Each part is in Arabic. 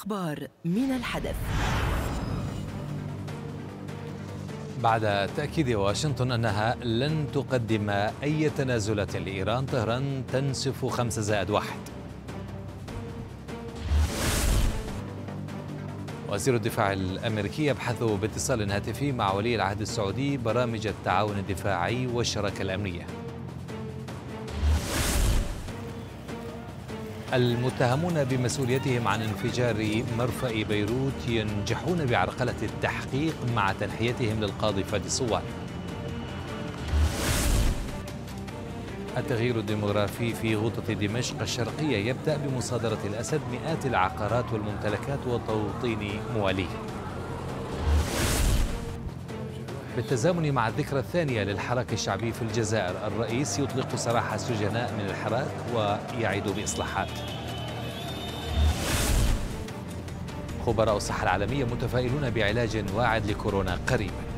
الأخبار من الحدث بعد تأكيد واشنطن أنها لن تقدم أي تنازلات لإيران طهران تنسف خمسة زائد واحد وزير الدفاع الأمريكي يبحث باتصال هاتفي مع ولي العهد السعودي برامج التعاون الدفاعي والشراكة الأمنية المتهمون بمسؤوليتهم عن انفجار مرفأ بيروت ينجحون بعرقلة التحقيق مع تنحيتهم للقاضي فادي صوان التغيير الديمغرافي في غوطة دمشق الشرقية يبدأ بمصادرة الأسد مئات العقارات والممتلكات وتوطين مواليه بالتزامن مع الذكرى الثانية للحراك الشعبي في الجزائر الرئيس يطلق سراح السجناء من الحراك ويعيد بإصلاحات خبراء الصحة العالمية متفائلون بعلاج واعد لكورونا قريباً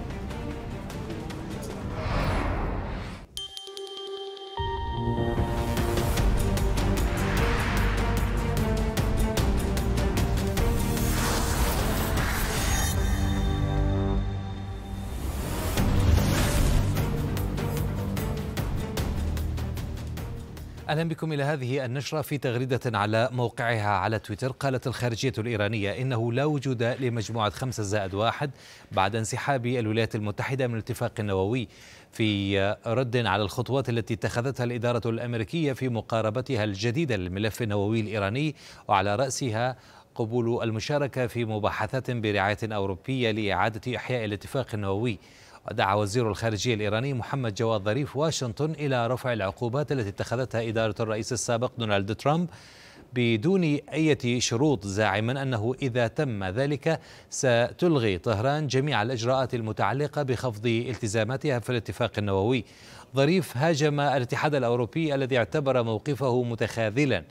أهلا بكم إلى هذه النشرة في تغريدة على موقعها على تويتر قالت الخارجية الإيرانية إنه لا وجود لمجموعة خمسة زائد واحد بعد انسحاب الولايات المتحدة من الاتفاق النووي في رد على الخطوات التي اتخذتها الإدارة الأمريكية في مقاربتها الجديدة للملف النووي الإيراني وعلى رأسها قبول المشاركة في مباحثات برعاية أوروبية لإعادة إحياء الاتفاق النووي ودعا وزير الخارجية الإيراني محمد جواد ظريف واشنطن إلى رفع العقوبات التي اتخذتها إدارة الرئيس السابق دونالد ترامب بدون أي شروط زاعما أنه إذا تم ذلك ستلغي طهران جميع الإجراءات المتعلقة بخفض التزاماتها في الاتفاق النووي ظريف هاجم الاتحاد الأوروبي الذي اعتبر موقفه متخاذلا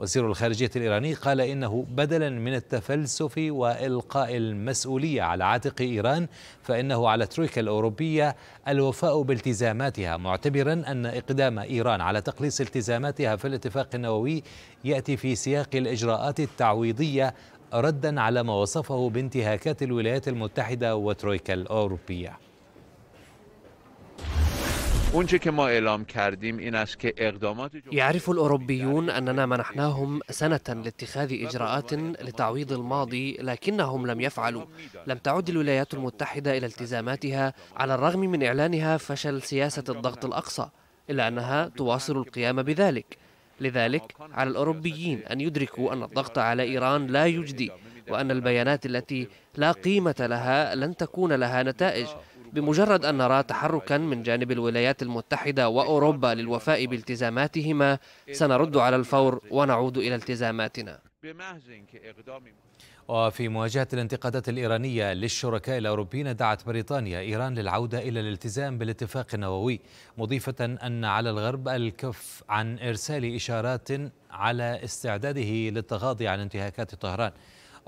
وزير الخارجية الإيراني قال إنه بدلا من التفلسف وإلقاء المسؤولية على عاتق إيران فإنه على الترويكا الأوروبية الوفاء بالتزاماتها معتبرا أن إقدام إيران على تقليص التزاماتها في الاتفاق النووي يأتي في سياق الإجراءات التعويضية ردا على ما وصفه بانتهاكات الولايات المتحدة وترويكا الأوروبية يعرف الأوروبيون أننا منحناهم سنة لاتخاذ إجراءات لتعويض الماضي لكنهم لم يفعلوا لم تعد الولايات المتحدة إلى التزاماتها على الرغم من إعلانها فشل سياسة الضغط الأقصى إلا أنها تواصل القيام بذلك لذلك على الأوروبيين أن يدركوا أن الضغط على إيران لا يجدي وأن البيانات التي لا قيمة لها لن تكون لها نتائج بمجرد أن نرى تحركا من جانب الولايات المتحدة وأوروبا للوفاء بالتزاماتهما سنرد على الفور ونعود إلى التزاماتنا وفي مواجهة الانتقادات الإيرانية للشركاء الأوروبيين دعت بريطانيا إيران للعودة إلى الالتزام بالاتفاق النووي مضيفة أن على الغرب الكف عن إرسال إشارات على استعداده للتغاضي عن انتهاكات طهران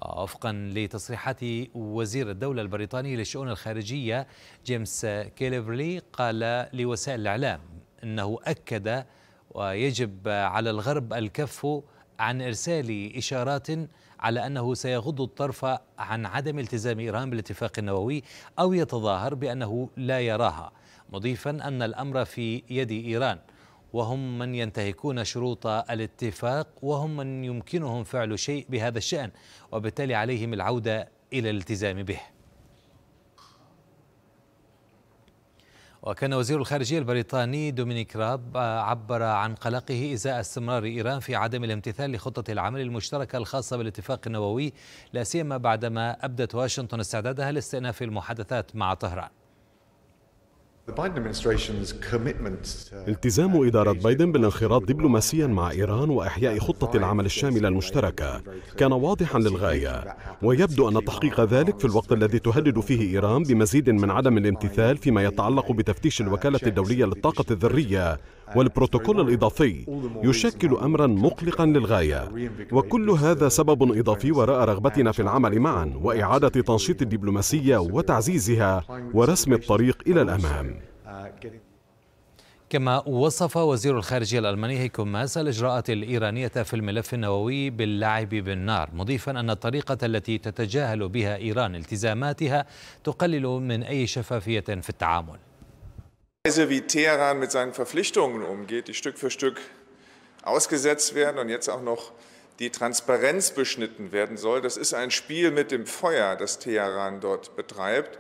وفقا لتصريحات وزير الدولة البريطاني للشؤون الخارجية جيمس كيليفرلي قال لوسائل الإعلام أنه أكد ويجب على الغرب الكف عن إرسال إشارات على أنه سيغض الطرف عن عدم التزام إيران بالاتفاق النووي أو يتظاهر بأنه لا يراها مضيفا أن الأمر في يد إيران وهم من ينتهكون شروط الاتفاق وهم من يمكنهم فعل شيء بهذا الشأن وبالتالي عليهم العودة إلى الالتزام به وكان وزير الخارجية البريطاني دومينيك راب عبر عن قلقه إزاء استمرار إيران في عدم الامتثال لخطة العمل المشتركة الخاصة بالاتفاق النووي لا سيما بعدما أبدت واشنطن استعدادها لاستئناف المحادثات مع طهران التزام uh, إدارة بايدن بالانخراط دبلوماسيا مع إيران وإحياء خطة العمل الشاملة المشتركة كان واضحا للغاية ويبدو أن تحقيق ذلك في الوقت الذي تهدد فيه إيران بمزيد من عدم الامتثال فيما يتعلق بتفتيش الوكالة الدولية للطاقة الذرية والبروتوكول الإضافي يشكل أمرا مقلقا للغاية وكل هذا سبب إضافي وراء رغبتنا في العمل معا وإعادة تنشيط الدبلوماسية وتعزيزها ورسم الطريق إلى الأمام uh, كما وصف وزير الخارجية الألماني هيكو ماس الإجراءات الإيرانية في الملف النووي باللعب بالنار مضيفا أن الطريقة التي تتجاهل بها إيران التزاماتها تقلل من أي شفافية في التعامل Weise, wie Teheran mit seinen Verpflichtungen umgeht, die Stück für Stück ausgesetzt werden und jetzt auch noch die Transparenz beschnitten werden soll, das ist ein Spiel mit dem Feuer, das Teheran dort betreibt.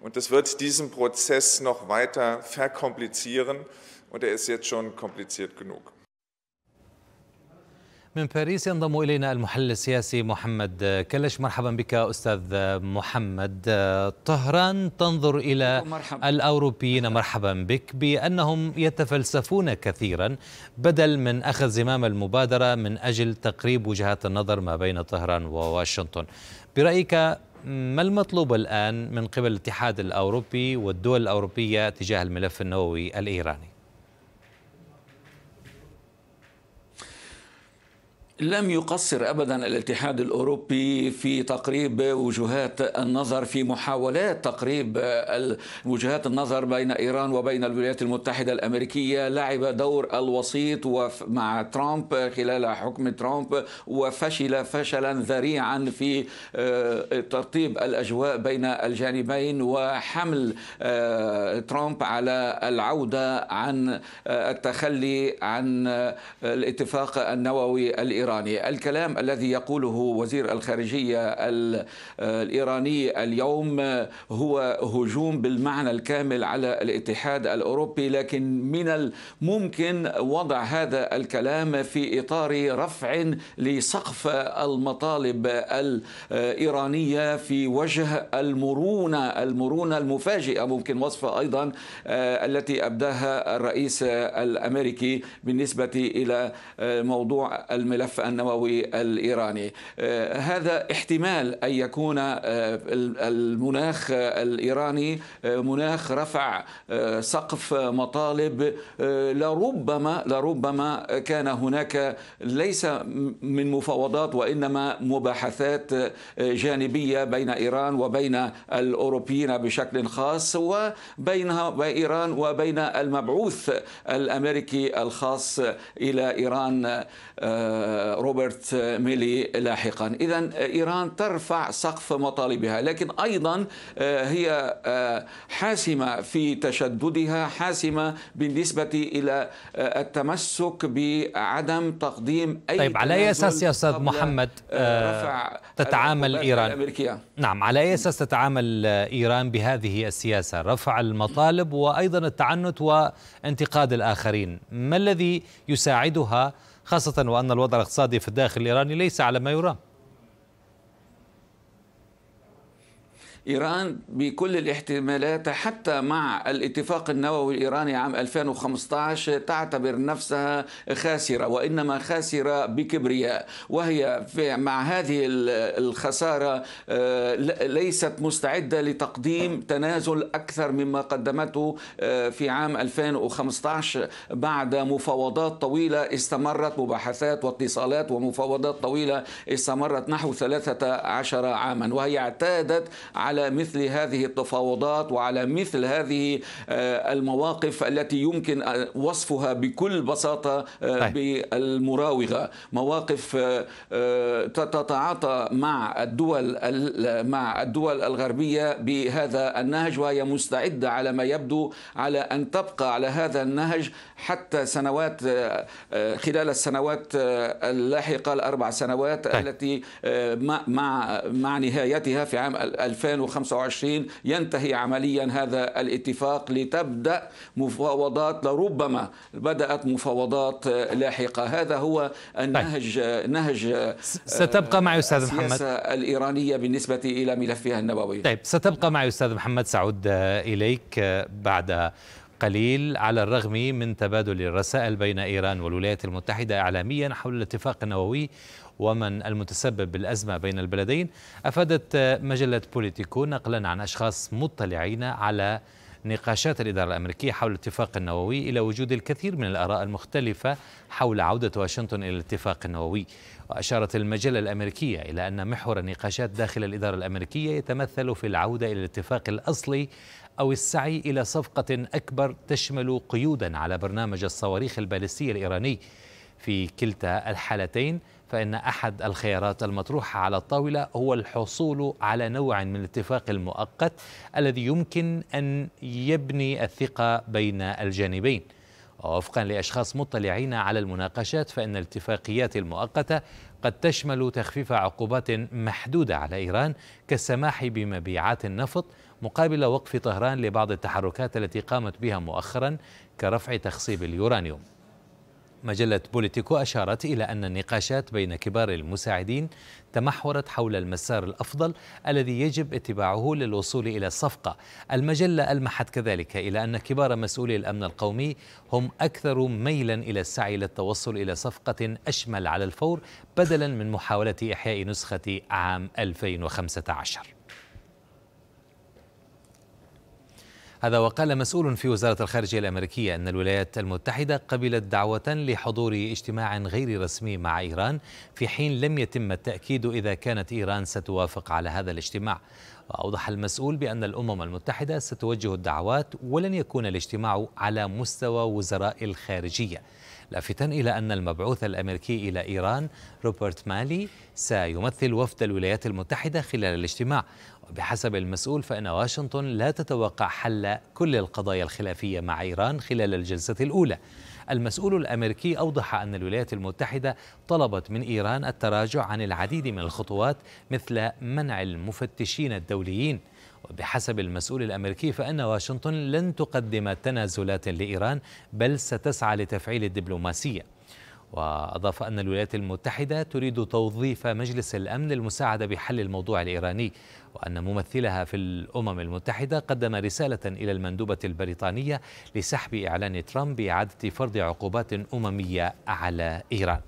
Und das wird diesen Prozess noch weiter verkomplizieren. Und er ist jetzt schon kompliziert genug. من باريس ينضم الينا المحلل السياسي محمد كلش مرحبا بك استاذ محمد طهران تنظر الى مرحبا. الاوروبيين مرحبا بك بانهم يتفلسفون كثيرا بدل من اخذ زمام المبادره من اجل تقريب وجهات النظر ما بين طهران وواشنطن برايك ما المطلوب الان من قبل الاتحاد الاوروبي والدول الاوروبيه تجاه الملف النووي الايراني لم يقصر ابدا الاتحاد الاوروبي في تقريب وجهات النظر في محاولات تقريب وجهات النظر بين ايران وبين الولايات المتحده الامريكيه لعب دور الوسيط مع ترامب خلال حكم ترامب وفشل فشلا ذريعا في آه، ترطيب الاجواء بين الجانبين وحمل آه، ترامب على العوده عن آه، التخلي عن الاتفاق النووي الايراني الإيراني الكلام الذي يقوله وزير الخارجية الإيراني اليوم هو هجوم بالمعنى الكامل على الاتحاد الأوروبي لكن من الممكن وضع هذا الكلام في إطار رفع لسقف المطالب الإيرانية في وجه المرونة المرونة المفاجئة ممكن وصفها أيضا آه، التي أبداها الرئيس الأمريكي بالنسبة إلى آه، موضوع الملف النووي الإيراني آه، هذا احتمال أن يكون آه، المناخ الإيراني آه، مناخ رفع سقف مطالب لربما لربما كان هناك ليس من مفاوضات وإنما مباحثات جانبية بين إيران وبين الأوروبيين بشكل خاص وبينها ايران وبين المبعوث الأمريكي الخاص إلى إيران روبرت ميلي لاحقا إذا إيران ترفع سقف مطالبها لكن أيضا آه، هي آه، حاسمة في تشددها حاسمة بالنسبة إلى آه، التمسك بعدم تقديم أي طيب على أي أساس يا أستاذ محمد تتعامل إيران الأمريكية. نعم على أي أساس تتعامل إيران بهذه السياسة رفع المطالب وأيضا التعنت وانتقاد الآخرين ما الذي يساعدها خاصة وأن الوضع الاقتصادي في الداخل الإيراني ليس على ما يرام إيران بكل الاحتمالات حتى مع الاتفاق النووي الإيراني عام 2015 تعتبر نفسها خاسرة وإنما خاسرة بكبرياء وهي مع هذه الخسارة آه، ليست مستعدة لتقديم تنازل أكثر مما قدمته آه، في عام 2015 بعد مفاوضات طويلة استمرت مباحثات واتصالات ومفاوضات طويلة استمرت نحو 13 عاما وهي اعتادت على مثل هذه التفاوضات وعلى مثل هذه آه، المواقف التي يمكن آه، وصفها بكل بساطة آه، طيب. بالمراوغة مواقف تتعاطى مع الدول مع الدول الغربية بهذا النهج وهي مستعدة على ما يبدو على أن تبقى على هذا النهج حتى سنوات خلال السنوات اللاحقة الأربع سنوات طيب. التي مع مع نهايتها في عام 2000 2025 ينتهي عمليا هذا الاتفاق لتبدأ مفاوضات لربما بدأت مفاوضات لاحقة هذا هو النهج طيب. نهج آه، ستبقى معي أستاذ محمد السياسة الإيرانية بالنسبة إلى ملفها النووي طيب ستبقى معي أستاذ محمد سعود آه، إليك آه، بعد قليل على الرغم من تبادل الرسائل بين إيران والولايات المتحدة إعلاميا حول الاتفاق النووي ومن المتسبب بالأزمة بين البلدين أفادت مجلة بوليتيكو نقلا عن أشخاص مطلعين على نقاشات الإدارة الأمريكية حول الاتفاق النووي إلى وجود الكثير من الآراء المختلفة حول عودة واشنطن إلى الاتفاق النووي وأشارت المجلة الأمريكية إلى أن محور النقاشات داخل الإدارة الأمريكية يتمثل في العودة إلى الاتفاق الأصلي أو السعي إلى صفقة أكبر تشمل قيودا على برنامج الصواريخ البالستية الإيراني في كلتا الحالتين فإن أحد الخيارات المطروحة على الطاولة هو الحصول على نوع من الاتفاق المؤقت الذي يمكن أن يبني الثقة بين الجانبين ووفقا لأشخاص مطلعين على المناقشات فإن الاتفاقيات المؤقتة قد تشمل تخفيف عقوبات محدودة على إيران كالسماح بمبيعات النفط مقابل وقف طهران لبعض التحركات التي قامت بها مؤخرا كرفع تخصيب اليورانيوم مجلة بوليتيكو أشارت إلى أن النقاشات بين كبار المساعدين تمحورت حول المسار الأفضل الذي يجب اتباعه للوصول إلى الصفقة المجلة ألمحت كذلك إلى أن كبار مسؤولي الأمن القومي هم أكثر ميلا إلى السعي للتوصل إلى صفقة أشمل على الفور بدلا من محاولة إحياء نسخة عام 2015 هذا وقال مسؤول في وزارة الخارجية الأمريكية أن الولايات المتحدة قبلت دعوة لحضور اجتماع غير رسمي مع إيران في حين لم يتم التأكيد إذا كانت إيران ستوافق على هذا الاجتماع وأوضح المسؤول بأن الأمم المتحدة ستوجه الدعوات ولن يكون الاجتماع على مستوى وزراء الخارجية لافتا إلى أن المبعوث الأمريكي إلى إيران روبرت مالي سيمثل وفد الولايات المتحدة خلال الاجتماع وبحسب المسؤول فإن واشنطن لا تتوقع حل كل القضايا الخلافية مع إيران خلال الجلسة الأولى المسؤول الأمريكي أوضح أن الولايات المتحدة طلبت من إيران التراجع عن العديد من الخطوات مثل منع المفتشين الدوليين وبحسب المسؤول الأمريكي فإن واشنطن لن تقدم تنازلات لإيران بل ستسعى لتفعيل الدبلوماسية وأضاف أن الولايات المتحدة تريد توظيف مجلس الأمن للمساعدة بحل الموضوع الإيراني وأن ممثلها في الأمم المتحدة قدم رسالة إلى المندوبة البريطانية لسحب إعلان ترامب بإعادة فرض عقوبات أممية على إيران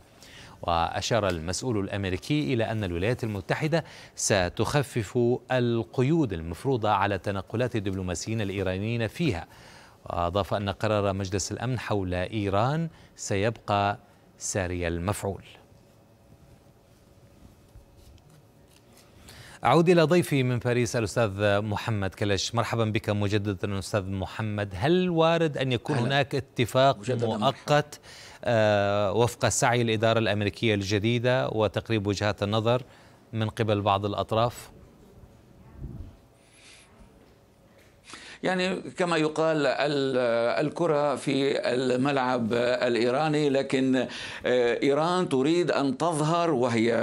وأشار المسؤول الأمريكي إلى أن الولايات المتحدة ستخفف القيود المفروضة على تنقلات الدبلوماسيين الإيرانيين فيها وأضاف أن قرار مجلس الأمن حول إيران سيبقى ساري المفعول أعود إلى ضيفي من باريس الأستاذ محمد كلش مرحبا بك مجددا أستاذ محمد هل وارد أن يكون هناك اتفاق مؤقت مرحبا. آه، وفق سعي الإدارة الأمريكية الجديدة وتقريب وجهات النظر من قبل بعض الأطراف يعني كما يقال الكرة في الملعب الإيراني لكن آه، إيران تريد أن تظهر وهي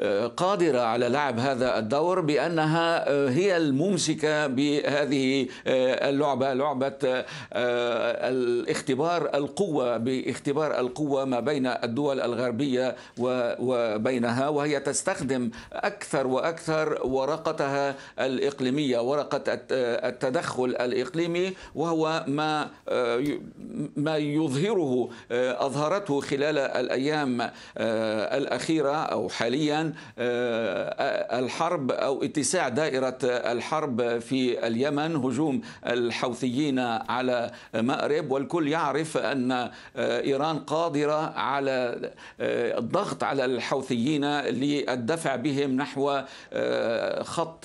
آه، قادرة على لعب هذا الدور بأنها آه، هي الممسكة بهذه اللعبة لعبة الاختبار القوة باختبار القوة ما بين الدول الغربية وبينها وهي تستخدم أكثر وأكثر ورقتها الإقليمية ورقة التدخل الإقليمي وهو ما آه، ما يظهره آه، أظهرته خلال الأيام آه، الأخيرة أو حاليا الحرب أو اتساع دائرة الحرب في اليمن هجوم الحوثيين على مأرب والكل يعرف أن إيران قادرة على الضغط على الحوثيين للدفع بهم نحو خط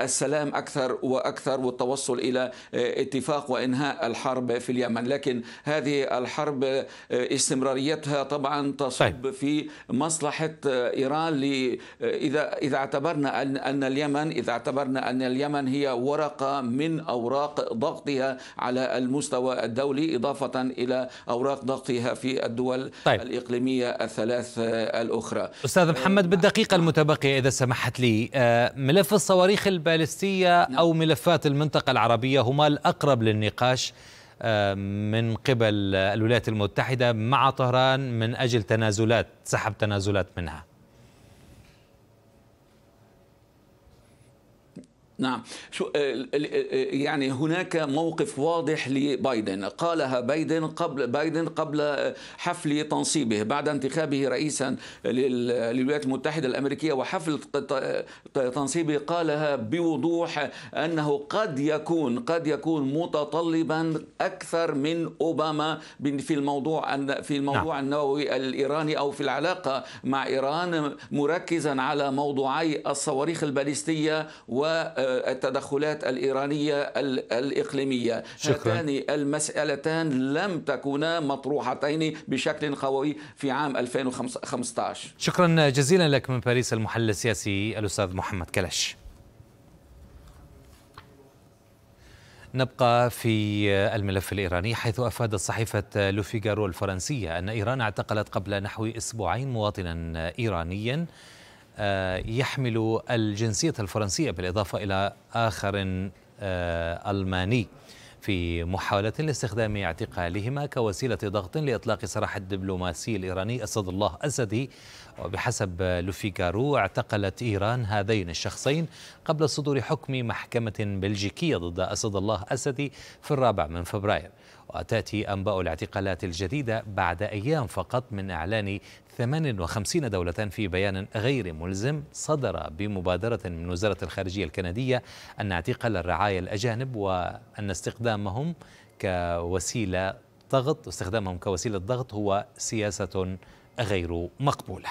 السلام أكثر وأكثر والتوصل إلى اتفاق وإنهاء الحرب في اليمن لكن هذه الحرب آه، استمراريتها طبعا تصب طيب. في مصلحة آه، إيران آه، إذا إذا اعتبرنا أن أن اليمن إذا اعتبرنا أن اليمن هي ورقة من أوراق ضغطها على المستوى الدولي إضافة إلى أوراق ضغطها في الدول طيب. الإقليمية الثلاث الأخرى أستاذ محمد بالدقيقة المتبقية إذا سمحت لي ملف الصواريخ البالستية نعم. أو ملفات المنطقة العربية هما الأقرب للنقاش آه، من قبل الولايات المتحدة مع طهران من أجل تنازلات سحب تنازلات منها نعم شو آه، آه، يعني هناك موقف واضح لبايدن قالها بايدن قبل بايدن قبل آه، حفل تنصيبه بعد انتخابه رئيسا للولايات المتحده الامريكيه وحفل تنصيبه قالها بوضوح انه قد يكون قد يكون متطلبا اكثر من اوباما في الموضوع في الموضوع نعم. النووي الايراني او في العلاقه مع ايران مركزا على موضوعي الصواريخ الباليستيه و التدخلات الإيرانية الإقليمية شكرا. هاتان المسألتان لم تكونا مطروحتين بشكل قوي في عام 2015 شكرا جزيلا لك من باريس المحلل السياسي الأستاذ محمد كلش نبقى في الملف الإيراني حيث أفادت صحيفة لوفيغارو الفرنسية أن إيران اعتقلت قبل نحو أسبوعين مواطنا إيرانيا آه، يحمل الجنسية الفرنسية بالإضافة إلى آخر آه، ألماني في محاولة لاستخدام اعتقالهما كوسيلة ضغط لإطلاق سراح الدبلوماسي الإيراني أسد الله أسدي وبحسب لوفيغارو اعتقلت إيران هذين الشخصين قبل صدور حكم محكمة بلجيكية ضد أسد الله أسدي في الرابع من فبراير وتأتي أنباء الاعتقالات الجديدة بعد أيام فقط من إعلان 58 دولة في بيان غير ملزم صدر بمبادرة من وزارة الخارجية الكندية أن اعتقال الرعاية الأجانب وأن استخدامهم كوسيلة ضغط استخدامهم كوسيلة ضغط هو سياسة غير مقبولة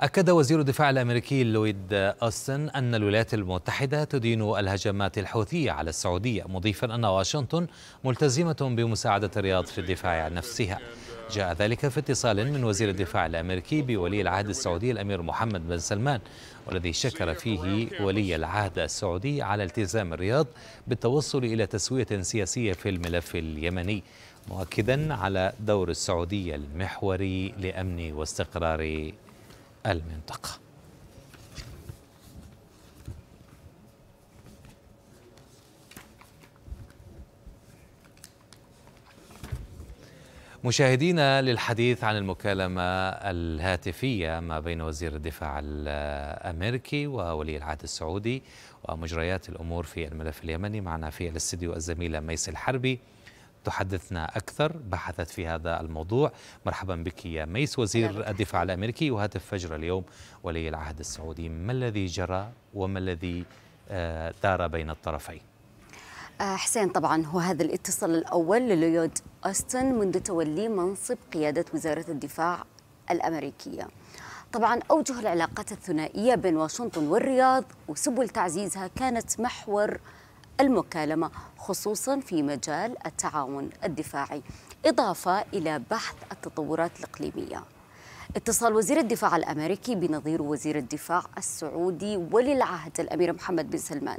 أكد وزير الدفاع الأمريكي لويد أوستن أن الولايات المتحدة تدين الهجمات الحوثية على السعودية مضيفا أن واشنطن ملتزمة بمساعدة الرياض في الدفاع عن نفسها جاء ذلك في اتصال من وزير الدفاع الأمريكي بولي العهد السعودي الأمير محمد بن سلمان والذي شكر فيه ولي العهد السعودي على التزام الرياض بالتوصل إلى تسوية سياسية في الملف اليمني مؤكدا على دور السعودية المحوري لأمن واستقرار المنطقة مشاهدينا للحديث عن المكالمة الهاتفية ما بين وزير الدفاع الأمريكي وولي العهد السعودي ومجريات الأمور في الملف اليمني معنا في الاستديو الزميلة ميس الحربي تحدثنا أكثر بحثت في هذا الموضوع مرحبا بك يا ميس وزير الدفاع الأمريكي وهاتف فجر اليوم ولي العهد السعودي ما الذي جرى وما الذي آه، دار بين الطرفين آه، حسين طبعا هو هذا الاتصال الأول لليود أستن منذ تولي منصب قيادة وزارة الدفاع الأمريكية طبعا أوجه العلاقات الثنائية بين واشنطن والرياض وسبل تعزيزها كانت محور آه المكالمة خصوصا في مجال التعاون الدفاعي إضافة إلى بحث التطورات الإقليمية اتصال وزير الدفاع الأمريكي بنظير وزير الدفاع السعودي ولي العهد الأمير محمد بن سلمان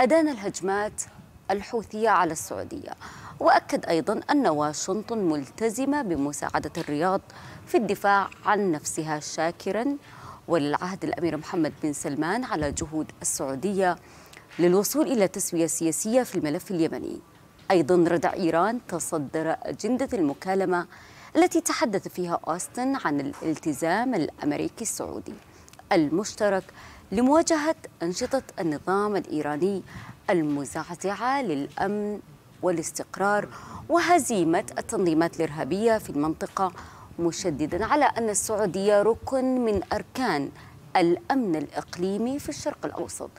أدان الهجمات الحوثية على السعودية وأكد أيضا أن واشنطن ملتزمة بمساعدة الرياض في الدفاع عن نفسها شاكرا وللعهد الأمير محمد بن سلمان على جهود السعودية للوصول إلى تسوية سياسية في الملف اليمني أيضا ردع إيران تصدر أجندة المكالمة التي تحدث فيها أوستن عن الالتزام الأمريكي السعودي المشترك لمواجهة أنشطة النظام الإيراني المزعزعة للأمن والاستقرار وهزيمة التنظيمات الإرهابية في المنطقة مشددا على أن السعودية ركن من أركان الأمن الإقليمي في الشرق الأوسط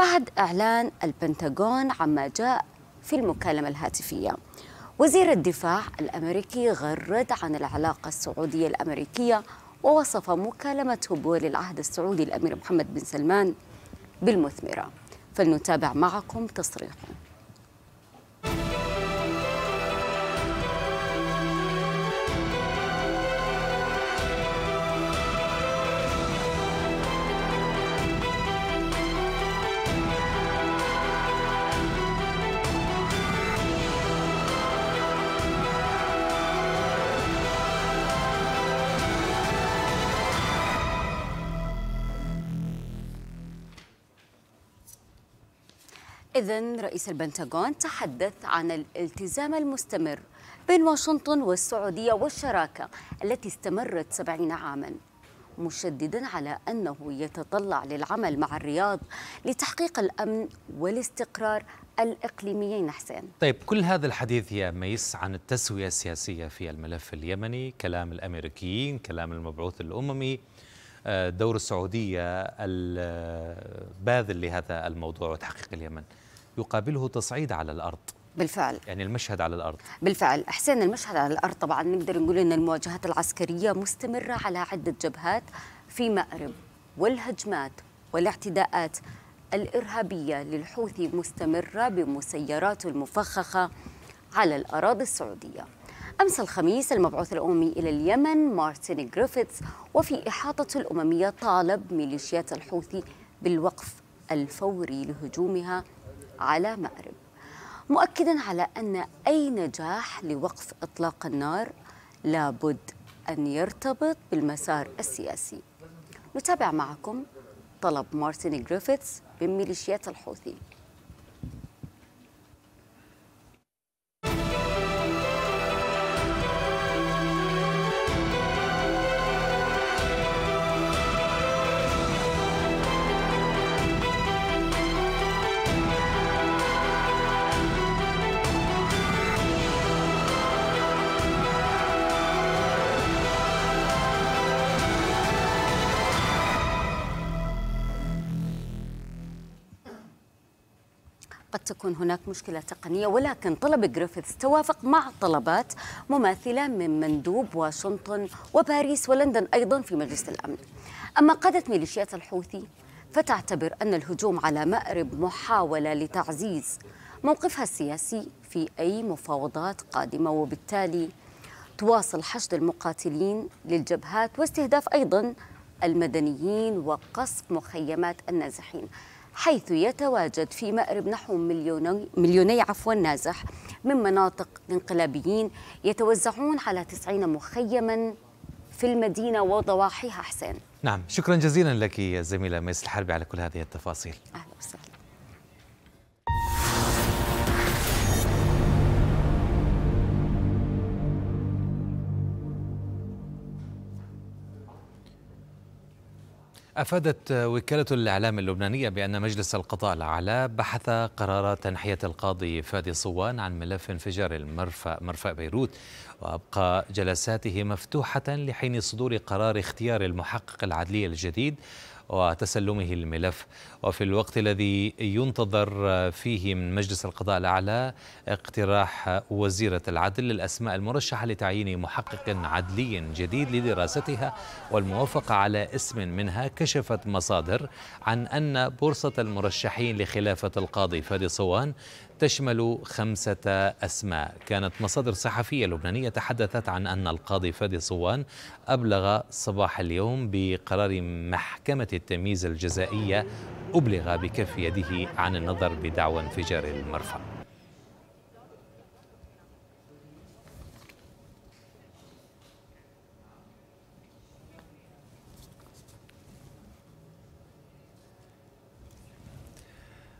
بعد إعلان البنتاغون عما جاء في المكالمة الهاتفية وزير الدفاع الأمريكي غرد عن العلاقة السعودية الأمريكية ووصف مكالمته بولي العهد السعودي الأمير محمد بن سلمان بالمثمرة فلنتابع معكم تصريحه إذا رئيس البنتاغون تحدث عن الالتزام المستمر بين واشنطن والسعودية والشراكة التي استمرت سبعين عاما مشددا على أنه يتطلع للعمل مع الرياض لتحقيق الأمن والاستقرار الإقليميين حسين طيب كل هذا الحديث يا ميس عن التسوية السياسية في الملف اليمني كلام الأمريكيين كلام المبعوث الأممي آه، دور السعودية الباذل آه، لهذا الموضوع وتحقيق اليمن يقابله تصعيد على الأرض بالفعل يعني المشهد على الارض بالفعل احسان المشهد على الارض طبعا نقدر نقول ان المواجهات العسكريه مستمره على عده جبهات في مأرب والهجمات والاعتداءات الارهابيه للحوثي مستمره بمسيراته المفخخه على الاراضي السعوديه أمس الخميس المبعوث الأممي إلى اليمن مارتن جريفيتس وفي إحاطته الأممية طالب ميليشيات الحوثي بالوقف الفوري لهجومها على مأرب مؤكدا على أن أي نجاح لوقف إطلاق النار لابد أن يرتبط بالمسار السياسي نتابع معكم طلب مارتن جريفيتس من ميليشيات الحوثي قد تكون هناك مشكلة تقنية ولكن طلب جريفيث توافق مع طلبات مماثلة من مندوب واشنطن وباريس ولندن أيضا في مجلس الأمن أما قادة ميليشيات الحوثي فتعتبر أن الهجوم على مأرب محاولة لتعزيز موقفها السياسي في أي مفاوضات قادمة وبالتالي تواصل حشد المقاتلين للجبهات واستهداف أيضا المدنيين وقصف مخيمات النازحين حيث يتواجد في مأرب نحو مليوني, مليوني عفوا نازح من مناطق انقلابيين يتوزعون على تسعين مخيما في المدينة وضواحيها حسين نعم شكرا جزيلا لك الزميلة ميس الحربي على كل هذه التفاصيل أهلا وسهلا أفادت وكالة الإعلام اللبنانية بأن مجلس القضاء الأعلى بحث قرار تنحية القاضي فادي صوان عن ملف انفجار المرفأ مرفأ بيروت وأبقى جلساته مفتوحة لحين صدور قرار اختيار المحقق العدلي الجديد وتسلمه الملف وفي الوقت الذي ينتظر فيه من مجلس القضاء الأعلى اقتراح وزيرة العدل للأسماء المرشحة لتعيين محقق عدلي جديد لدراستها والموافقة على اسم منها كشفت مصادر عن أن بورصة المرشحين لخلافة القاضي فادي صوان تشمل خمسة أسماء كانت مصادر صحفية لبنانية تحدثت عن أن القاضي فادي صوان أبلغ صباح اليوم بقرار محكمة التمييز الجزائية أبلغ بكف يده عن النظر بدعوى انفجار المرفأ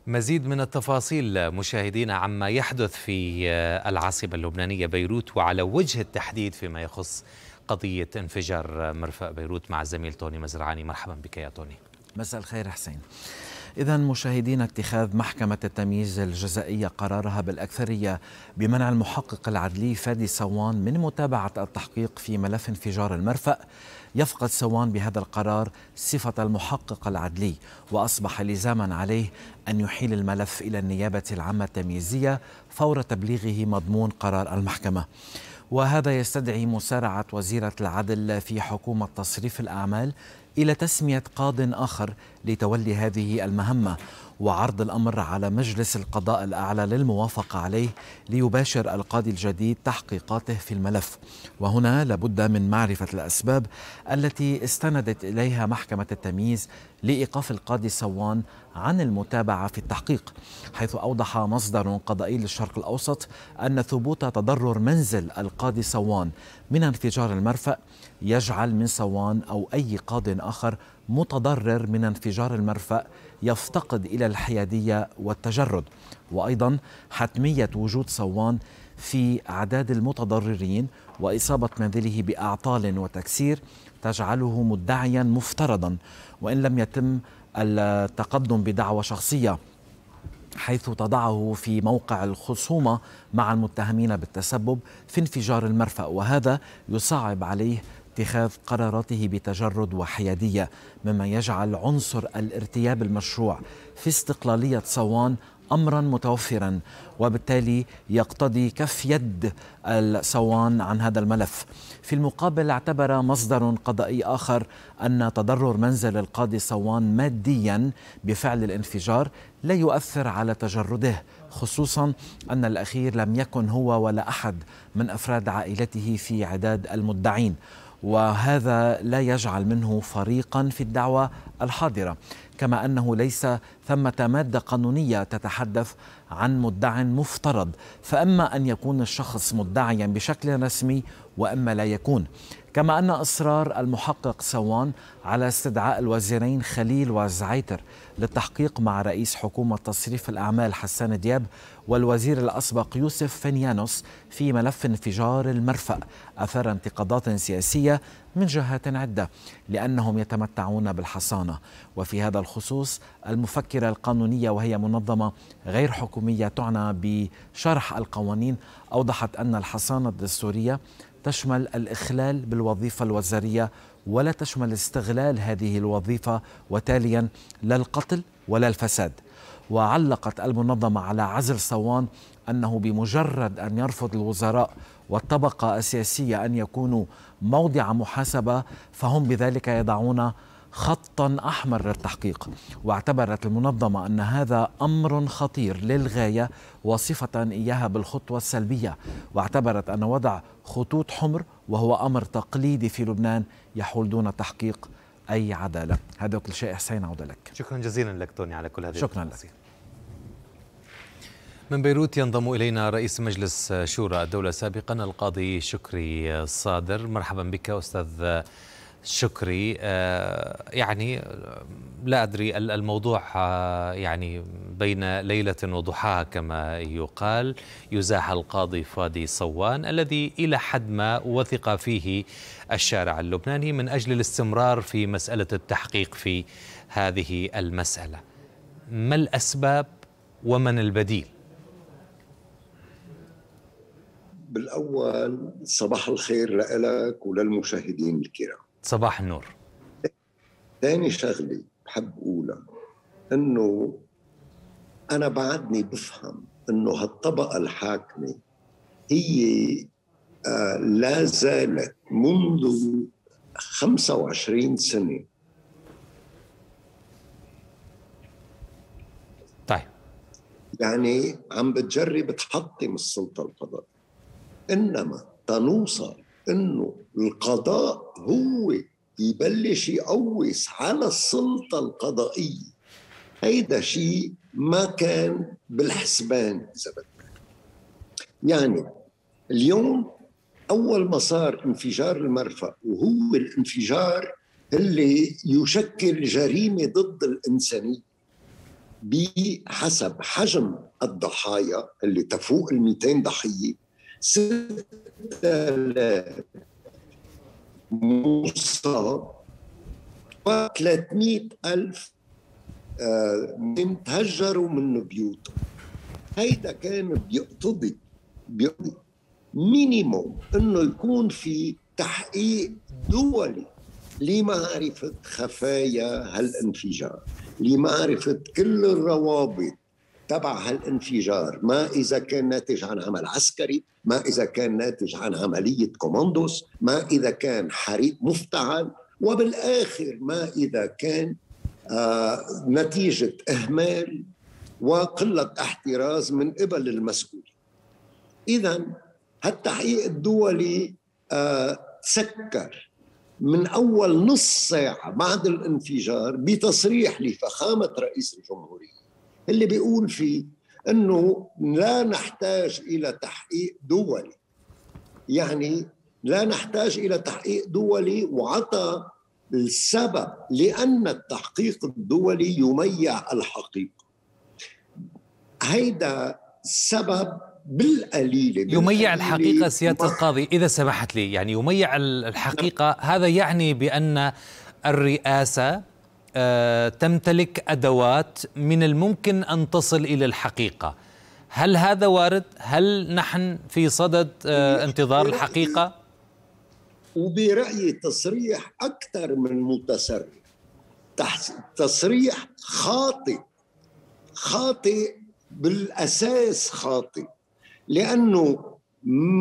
مزيد من التفاصيل مشاهدينا عما يحدث في آه، العاصمة اللبنانية بيروت وعلى وجه التحديد فيما يخص قضية انفجار مرفأ بيروت مع الزميل توني مزرعاني مرحبا بك يا توني مساء الخير حسين إذا مشاهدين اتخاذ محكمة التمييز الجزائية قرارها بالأكثرية بمنع المحقق العدلي فادي سوان من متابعة التحقيق في ملف انفجار المرفأ يفقد سوان بهذا القرار صفة المحقق العدلي وأصبح لزاما عليه أن يحيل الملف إلى النيابة العامة التمييزية فور تبليغه مضمون قرار المحكمة وهذا يستدعي مسارعة وزيرة العدل في حكومة تصريف الأعمال إلى تسمية قاض آخر لتولي هذه المهمة وعرض الأمر على مجلس القضاء الأعلى للموافقة عليه ليباشر القاضي الجديد تحقيقاته في الملف وهنا لابد من معرفة الأسباب التي استندت إليها محكمة التمييز لإيقاف القاضي سوان عن المتابعة في التحقيق حيث أوضح مصدر قضائي للشرق الأوسط أن ثبوت تضرر منزل القاضي سوان من انفجار المرفأ يجعل من صوان أو أي قاض آخر متضرر من انفجار المرفأ يفتقد إلى الحيادية والتجرد وأيضا حتمية وجود صوان في أعداد المتضررين وإصابة منزله بأعطال وتكسير تجعله مدعيا مفترضا وإن لم يتم التقدم بدعوى شخصيه حيث تضعه في موقع الخصومة مع المتهمين بالتسبب في انفجار المرفأ وهذا يصعب عليه اتخاذ قراراته بتجرد وحياديه مما يجعل عنصر الارتياب المشروع في استقلاليه صوان امرا متوفرا وبالتالي يقتضي كف يد الصوان عن هذا الملف. في المقابل اعتبر مصدر قضائي اخر ان تضرر منزل القاضي صوان ماديا بفعل الانفجار لا يؤثر على تجرده خصوصا ان الاخير لم يكن هو ولا احد من افراد عائلته في عداد المدعين. وهذا لا يجعل منه فريقا في الدعوة الحاضرة كما أنه ليس ثمة مادة قانونية تتحدث عن مدع مفترض فأما أن يكون الشخص مدعيا بشكل رسمي وأما لا يكون كما أن إصرار المحقق سوان على استدعاء الوزيرين خليل وزعيتر للتحقيق مع رئيس حكومة تصريف الأعمال حسان دياب والوزير الأسبق يوسف فنيانوس في ملف انفجار المرفأ أثار انتقادات سياسية من جهات عدة لأنهم يتمتعون بالحصانة وفي هذا الخصوص المفكرة القانونية وهي منظمة غير حكومية تعنى بشرح القوانين أوضحت أن الحصانة الدستورية تشمل الإخلال بالوظيفة الوزارية ولا تشمل استغلال هذه الوظيفة وتاليا لا القتل ولا الفساد وعلقت المنظمة على عزل صوان أنه بمجرد أن يرفض الوزراء والطبقة السياسية أن يكونوا موضع محاسبة فهم بذلك يضعون خطا احمر للتحقيق واعتبرت المنظمه ان هذا امر خطير للغايه وصفه اياها بالخطوه السلبيه واعتبرت ان وضع خطوط حمر وهو امر تقليدي في لبنان يحول دون تحقيق اي عداله هذا كل شيء حسين عوده لك شكرا جزيلا لك توني على كل هذه شكرا لك من بيروت ينضم إلينا رئيس مجلس شورى الدولة سابقا القاضي شكري صادر مرحبا بك أستاذ شكري آه، يعني آه، لا أدري الموضوع آه، يعني بين ليلة وضحاها كما يقال يزاح القاضي فادي صوان الذي إلى حد ما وثق فيه الشارع اللبناني من أجل الاستمرار في مسألة التحقيق في هذه المسألة ما الأسباب ومن البديل؟ بالأول صباح الخير لك وللمشاهدين الكرام صباح النور ثاني شغله بحب اقولها انه انا بعدني بفهم انه هالطبقه الحاكمه هي آه لا زالت منذ 25 سنه طيب يعني عم بتجرب تحطم السلطه القضائيه انما تنوصل انه القضاء هو يبلش يقوس على السلطه القضائيه هيدا شيء ما كان بالحسبان اذا بدك يعني اليوم اول ما صار انفجار المرفأ وهو الانفجار اللي يشكل جريمه ضد الانسانيه بحسب حجم الضحايا اللي تفوق ال 200 ضحيه ستة مصاب و 300 ألف تهجروا آه، من بيوتهم هيدا كان بيقتضي بيقتضي مينيموم انه يكون في تحقيق دولي لمعرفة خفايا هالانفجار لمعرفة كل الروابط تبع هالانفجار ما إذا كان ناتج عن عمل عسكري ما إذا كان ناتج عن عملية كوماندوس ما إذا كان حريق مفتعل وبالآخر ما إذا كان آه نتيجة إهمال وقلة احتراز من قبل المسؤول إذا هالتحقيق الدولي آه من أول نص ساعة بعد الانفجار بتصريح لفخامة رئيس الجمهورية اللي بيقول فيه انه لا نحتاج الى تحقيق دولي يعني لا نحتاج الى تحقيق دولي وعطى السبب لان التحقيق الدولي يميع الحقيقه هيدا السبب بالقليلة يميع الحقيقة سيادة القاضي إذا سمحت لي يعني يميع الحقيقة هذا يعني بأن الرئاسة آه، تمتلك ادوات من الممكن ان تصل الى الحقيقه هل هذا وارد هل نحن في صدد آه، انتظار الحقيقه وبرايي تصريح اكثر من متصرف تصريح خاطئ خاطئ بالاساس خاطئ لانه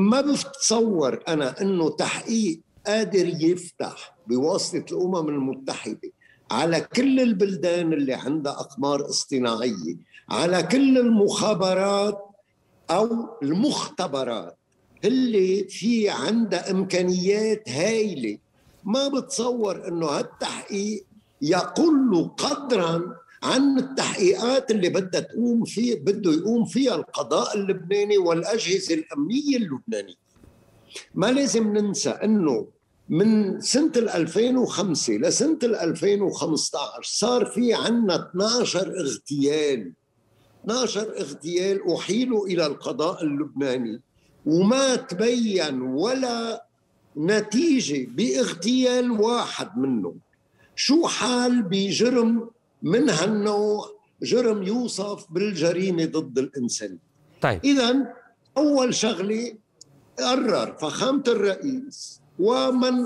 ما بتصور انا انه تحقيق قادر يفتح بواسطه الامم المتحده على كل البلدان اللي عندها أقمار اصطناعية على كل المخابرات أو المختبرات اللي في عندها إمكانيات هائلة ما بتصور أنه هالتحقيق يقل قدرا عن التحقيقات اللي بدها تقوم فيه بده يقوم فيها القضاء اللبناني والأجهزة الأمنية اللبنانية ما لازم ننسى أنه من سنة 2005 لسنة 2015 صار في عنا 12 اغتيال 12 اغتيال أحيلوا إلى القضاء اللبناني وما تبين ولا نتيجة باغتيال واحد منهم شو حال بجرم من هالنوع جرم يوصف بالجريمة ضد الإنسان طيب. إذا أول شغلة قرر فخامة الرئيس ومن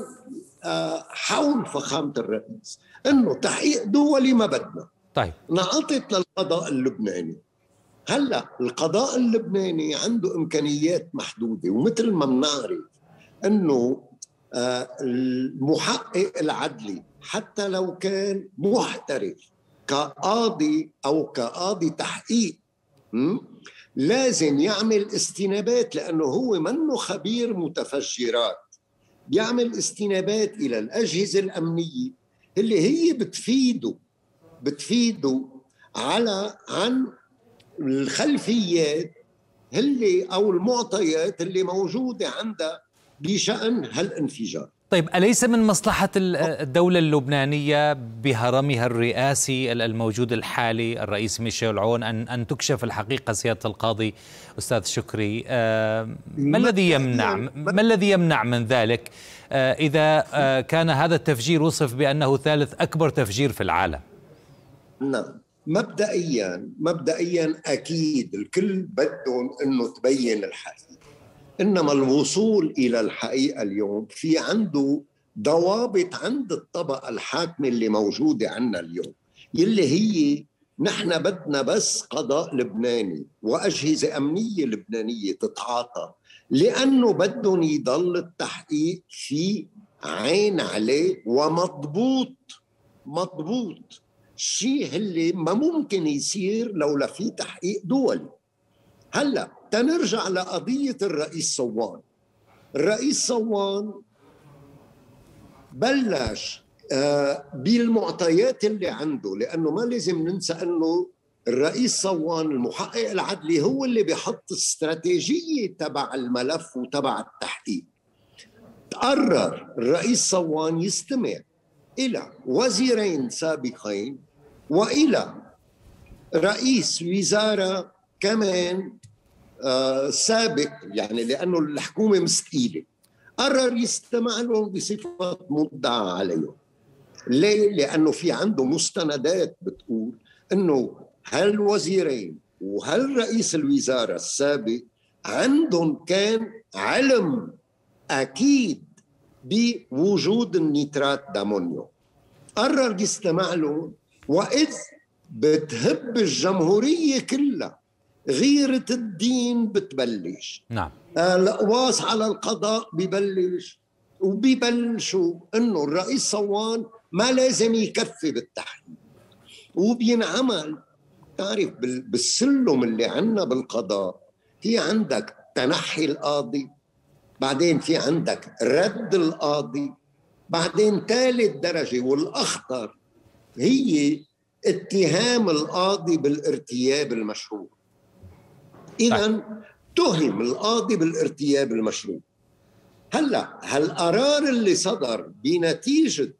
آه، حول فخامه الرئيس انه تحقيق دولي ما بدنا طيب نعطت للقضاء اللبناني هلا القضاء اللبناني عنده امكانيات محدوده ومثل ما بنعرف انه آه، المحقق العدلي حتى لو كان محترف كقاضي او كقاضي تحقيق لازم يعمل استنابات لانه هو منه خبير متفجرات بيعمل استنابات الى الاجهزه الامنيه اللي هي بتفيده بتفيده على عن الخلفيات اللي او المعطيات اللي موجوده عندها بشان هالانفجار طيب أليس من مصلحة الدولة اللبنانية بهرمها الرئاسي الموجود الحالي الرئيس ميشيل عون أن أن تكشف الحقيقة سيادة القاضي أستاذ شكري آه، ما الذي يمنع ما الذي يمنع من ذلك آه، إذا آه، كان هذا التفجير وصف بأنه ثالث أكبر تفجير في العالم نعم مبدئيا مبدئيا أكيد الكل بدهم أنه تبين الحقيقة انما الوصول الى الحقيقه اليوم في عنده ضوابط عند الطبقه الحاكمه اللي موجوده عنا اليوم يلي هي نحن بدنا بس قضاء لبناني واجهزه امنيه لبنانيه تتعاطى لانه بدهم يضل التحقيق في عين عليه ومضبوط مضبوط شيء اللي ما ممكن يصير لولا في تحقيق دولي هلا تنرجع لقضية الرئيس صوان الرئيس صوان بلش آه، بالمعطيات اللي عنده لأنه ما لازم ننسى أنه الرئيس صوان المحقق العدلي هو اللي بيحط استراتيجية تبع الملف وتبع التحقيق تقرر الرئيس صوان يستمع إلى وزيرين سابقين وإلى رئيس وزارة كمان آه، سابق يعني لانه الحكومه مستقيله قرر يستمع لهم بصفه مدعى عليهم ليه؟ لانه في عنده مستندات بتقول انه هالوزيرين وهالرئيس الوزاره السابق عندهم كان علم اكيد بوجود النيترات دامونيو قرر يستمع لهم واذ بتهب الجمهوريه كلها غيرة الدين بتبلش نعم القواس على القضاء ببلش وبيبلشوا انه الرئيس صوان ما لازم يكفي بالتحريم وبينعمل تعرف بالسلم اللي عندنا بالقضاء في عندك تنحي القاضي بعدين في عندك رد القاضي بعدين ثالث درجة والأخطر هي اتهام القاضي بالارتياب المشهور إذا تهم القاضي بالارتياب المشروع هلا هالقرار اللي صدر بنتيجة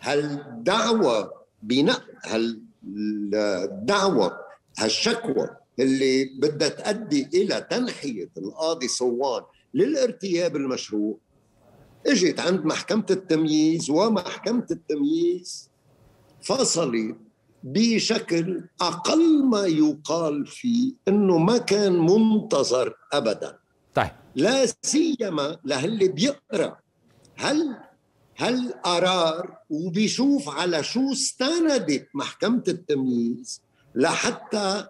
هالدعوة بناء هالدعوة هالشكوى اللي بدها تؤدي إلى تنحية القاضي صوان للارتياب المشروع اجت عند محكمة التمييز ومحكمة التمييز فصلت بشكل اقل ما يقال فيه انه ما كان منتظر ابدا طيب لا سيما لهل بيقرا هل هل قرار وبيشوف على شو استندت محكمه التمييز لحتى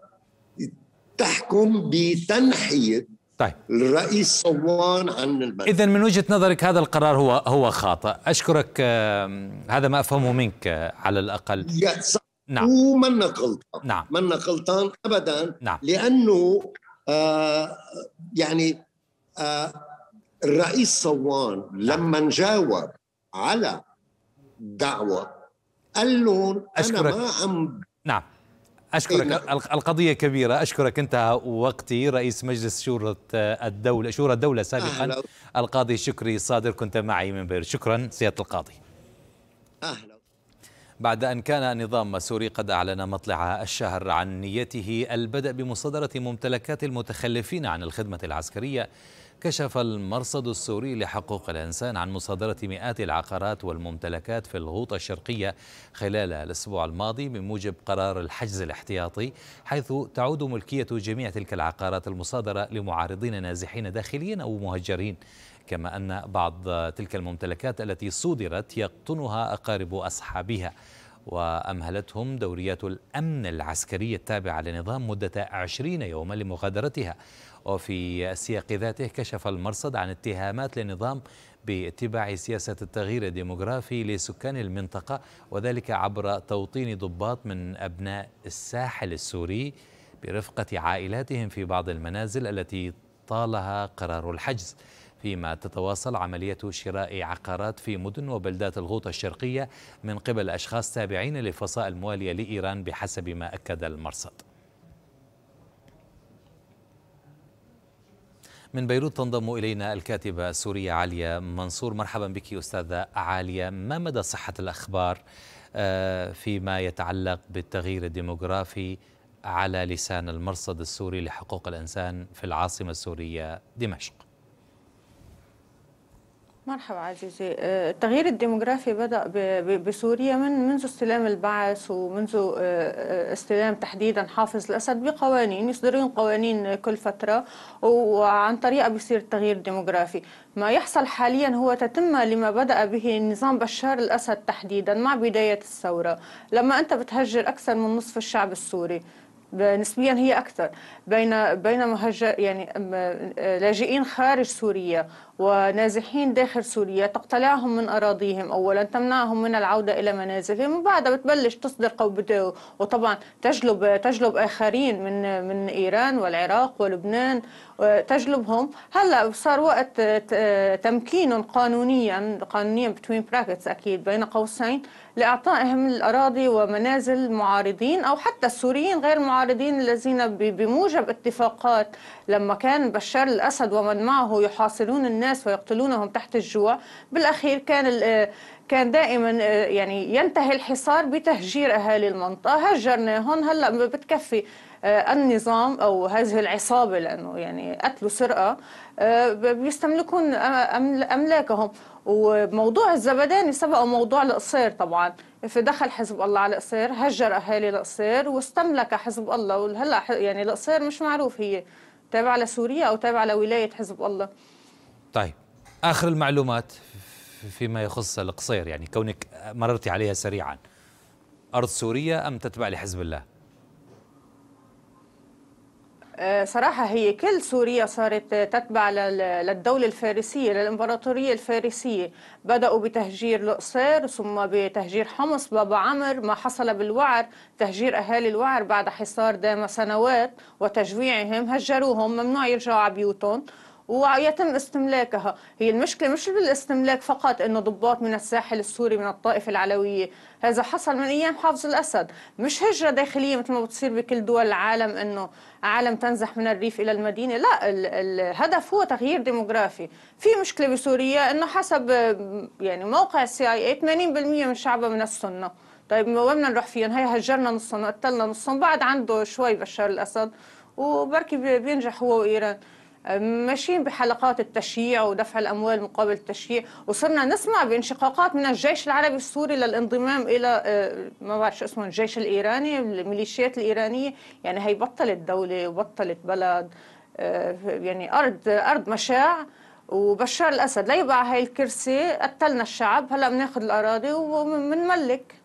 تحكم بتنحيه طيب الرئيس صوان عن البلد اذا من وجهه نظرك هذا القرار هو هو خاطئ اشكرك هذا ما افهمه منك آه، على الاقل نعم ومنك غلطان نعم منك غلطان ابدا نعم. لانه آه يعني آه الرئيس صوان نعم. لما جاوب على دعوه قال لهم انا ما عم نعم أشكرك إيه، نعم. القضية كبيرة أشكرك انتهى وقتي رئيس مجلس شورى الدولة شورى الدولة سابقا أهلا. القاضي شكري صادر كنت معي من بير شكرا سيادة القاضي أهلا بعد أن كان النظام السوري قد أعلن مطلع الشهر عن نيته البدء بمصادرة ممتلكات المتخلفين عن الخدمة العسكرية كشف المرصد السوري لحقوق الإنسان عن مصادرة مئات العقارات والممتلكات في الغوطة الشرقية خلال الأسبوع الماضي بموجب قرار الحجز الاحتياطي حيث تعود ملكية جميع تلك العقارات المصادرة لمعارضين نازحين داخليا أو مهجرين كما أن بعض تلك الممتلكات التي صودرت يقطنها أقارب أصحابها وأمهلتهم دوريات الأمن العسكري التابعة لنظام مدة عشرين يوما لمغادرتها وفي السياق ذاته كشف المرصد عن اتهامات للنظام باتباع سياسة التغيير الديمغرافي لسكان المنطقة وذلك عبر توطين ضباط من أبناء الساحل السوري برفقة عائلاتهم في بعض المنازل التي طالها قرار الحجز فيما تتواصل عملية شراء عقارات في مدن وبلدات الغوطة الشرقية من قبل أشخاص تابعين لفصائل موالية لإيران بحسب ما أكد المرصد من بيروت تنضم إلينا الكاتبة السورية عالية منصور مرحبا بك أستاذة عالية ما مدى صحة الأخبار آه، فيما يتعلق بالتغيير الديموغرافي على لسان المرصد السوري لحقوق الإنسان في العاصمة السورية دمشق مرحبا عزيزي التغيير آه، الديموغرافي بدأ بسوريا من منذ استلام البعث ومنذ آه، آه، استلام تحديدا حافظ الأسد بقوانين يصدرون قوانين كل فترة وعن طريقة بيصير التغيير الديموغرافي ما يحصل حاليا هو تتمة لما بدأ به نظام بشار الأسد تحديدا مع بداية الثورة لما أنت بتهجر أكثر من نصف الشعب السوري نسبيا هي اكثر بين بين مهجر يعني لاجئين خارج سوريا ونازحين داخل سوريا تقتلعهم من أراضيهم أولا تمنعهم من العودة إلى منازلهم وبعدها بتبلش تصدر قوبته وطبعا تجلب تجلب آخرين من من إيران والعراق ولبنان تجلبهم هلا صار وقت تمكين قانونيا قانونيا بتوين براكتس أكيد بين قوسين لإعطائهم الأراضي ومنازل المعارضين أو حتى السوريين غير المعارضين الذين بموجب اتفاقات لما كان بشار الأسد ومن معه يحاصرون الناس الناس ويقتلونهم تحت الجوع بالأخير كان آه، كان دائما آه، يعني ينتهي الحصار بتهجير أهالي المنطقة هجرناهم هلأ بتكفي آه، النظام او هذه العصابه لانه يعني قتلوا سرقه بيستملكون املاكهم وموضوع الزبداني سبق موضوع القصير طبعا فدخل حزب الله على القصير هجر اهالي القصير واستملك حزب الله وهلا يعني القصير مش معروف هي تابعه لسوريا او تابعه لولايه حزب الله طيب اخر المعلومات فيما يخص القصير يعني كونك مررتي عليها سريعا ارض سوريا ام تتبع لحزب الله؟ آه، صراحة هي كل سوريا صارت تتبع للدولة الفارسية للإمبراطورية الفارسية بدأوا بتهجير القصير ثم بتهجير حمص بابا عمر ما حصل بالوعر تهجير أهالي الوعر بعد حصار دام سنوات وتجويعهم هجروهم ممنوع يرجعوا على بيوتهم ويتم استملاكها هي المشكلة مش بالاستملاك فقط أنه ضباط من الساحل السوري من الطائفة العلوية هذا حصل من أيام حافظ الأسد مش هجرة داخلية مثل ما بتصير بكل دول العالم أنه عالم تنزح من الريف إلى المدينة لا الهدف هو تغيير ديموغرافي في مشكلة بسوريا أنه حسب يعني موقع السي اي 80% من شعبها من السنة طيب وين بدنا نروح فيهم هي هجرنا نصهم قتلنا نصهم بعد عنده شوي بشار الأسد وبركي بينجح هو وإيران ماشيين بحلقات التشييع ودفع الاموال مقابل التشييع وصرنا نسمع بانشقاقات من الجيش العربي السوري للانضمام الى آه، ما بعرف شو اسمه الجيش الايراني الميليشيات الايرانيه يعني هي بطلت دوله وبطلت بلد آه، يعني ارض ارض مشاع وبشار الاسد ليبقى هاي الكرسي قتلنا الشعب هلا بناخذ الاراضي وبنملك